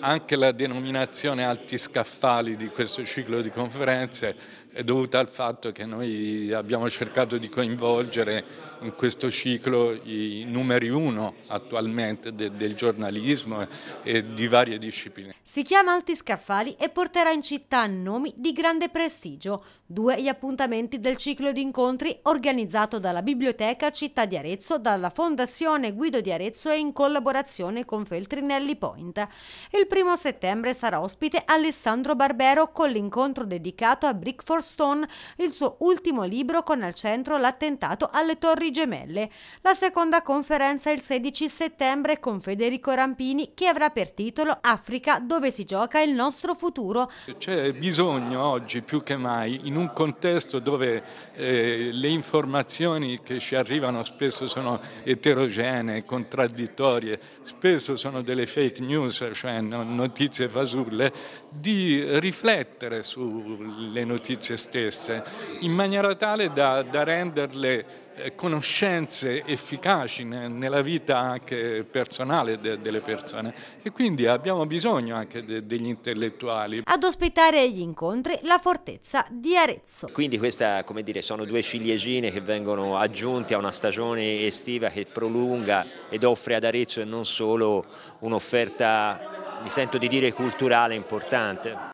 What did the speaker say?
Anche la denominazione alti scaffali di questo ciclo di conferenze è dovuta al fatto che noi abbiamo cercato di coinvolgere in questo ciclo i numeri uno attualmente de del giornalismo e di varie discipline. Si chiama Alti Scaffali e porterà in città nomi di grande prestigio, due gli appuntamenti del ciclo di incontri organizzato dalla Biblioteca Città di Arezzo, dalla Fondazione Guido di Arezzo e in collaborazione con Feltrinelli Point. Il primo settembre sarà ospite Alessandro Barbero con l'incontro dedicato a Brick Brickford Corstone, il suo ultimo libro con al centro l'attentato alle Torri Gemelle. La seconda conferenza il 16 settembre con Federico Rampini che avrà per titolo Africa dove si gioca il nostro futuro. C'è bisogno oggi più che mai in un contesto dove eh, le informazioni che ci arrivano spesso sono eterogenee, contraddittorie, spesso sono delle fake news, cioè notizie fasulle, di riflettere sulle notizie se stesse, in maniera tale da, da renderle eh, conoscenze efficaci nella vita anche personale delle persone e quindi abbiamo bisogno anche degli intellettuali. Ad ospitare gli incontri la fortezza di Arezzo. Quindi queste come dire sono due ciliegine che vengono aggiunte a una stagione estiva che prolunga ed offre ad Arezzo e non solo un'offerta mi sento di dire culturale importante.